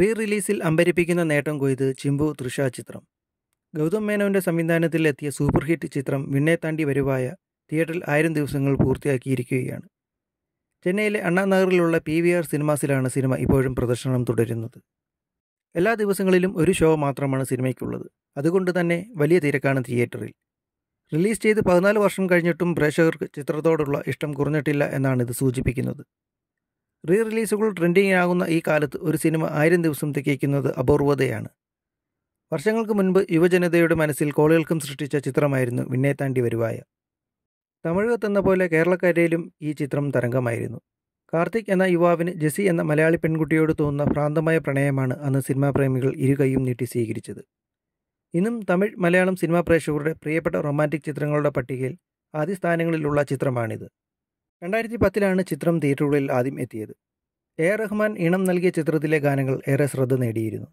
re റിലീസിൽ അമ്പരിപ്പിക്കുന്ന നേട്ടം കൊയ്ത് ചിമ്പു തൃഷ ചിത്രം ഗൗതം മേനോൻ്റെ സംവിധാനത്തിൽ എത്തിയ സൂപ്പർ ഹിറ്റ് ചിത്രം വിണ്ണെ താണ്ടി വരുവായ തിയേറ്ററിൽ ആയിരം ദിവസങ്ങൾ പൂർത്തിയാക്കിയിരിക്കുകയാണ് ചെന്നൈയിലെ അണ്ണാനഗറിലുള്ള പി വി ആർ സിനിമാസിലാണ് സിനിമ ഇപ്പോഴും പ്രദർശനം തുടരുന്നത് എല്ലാ ദിവസങ്ങളിലും ഒരു ഷോ മാത്രമാണ് സിനിമയ്ക്കുള്ളത് അതുകൊണ്ട് തന്നെ വലിയ തിരക്കാണ് തിയേറ്ററിൽ റിലീസ് ചെയ്ത് പതിനാല് വർഷം കഴിഞ്ഞിട്ടും പ്രേക്ഷകർക്ക് ചിത്രത്തോടുള്ള ഇഷ്ടം കുറഞ്ഞിട്ടില്ല എന്നാണ് ഇത് സൂചിപ്പിക്കുന്നത് റീ റിലീസുകൾ ആകുന്ന ഈ കാലത്ത് ഒരു സിനിമ ആയിരം ദിവസം തികയ്ക്കുന്നത് അപൂർവതയാണ് വർഷങ്ങൾക്ക് മുൻപ് യുവജനതയുടെ മനസ്സിൽ കോളികൾക്കും സൃഷ്ടിച്ച ചിത്രമായിരുന്നു വിണ്ണേത്താണ്ടി വരുവായ തമിഴകത്തെന്ന പോലെ കേരളക്കരയിലും ഈ ചിത്രം തരംഗമായിരുന്നു കാർത്തിക് എന്ന യുവാവിന് ജെസി എന്ന മലയാളി പെൺകുട്ടിയോട് തോന്നുന്ന ഭ്രാന്തമായ പ്രണയമാണ് അന്ന് സിനിമാ പ്രേമികൾ ഇരുകൈയും നീട്ടി സ്വീകരിച്ചത് ഇന്നും തമിഴ് മലയാളം സിനിമാ പ്രേക്ഷകരുടെ പ്രിയപ്പെട്ട റൊമാൻറ്റിക് ചിത്രങ്ങളുടെ പട്ടികയിൽ ആദ്യ ചിത്രമാണിത് രണ്ടായിരത്തി പത്തിലാണ് ചിത്രം തിയേറ്ററുകളിൽ ആദ്യം എത്തിയത് എ ആർ റഹ്മാൻ ഇണം നൽകിയ ചിത്രത്തിലെ ഗാനങ്ങൾ ഏറെ ശ്രദ്ധ നേടിയിരുന്നു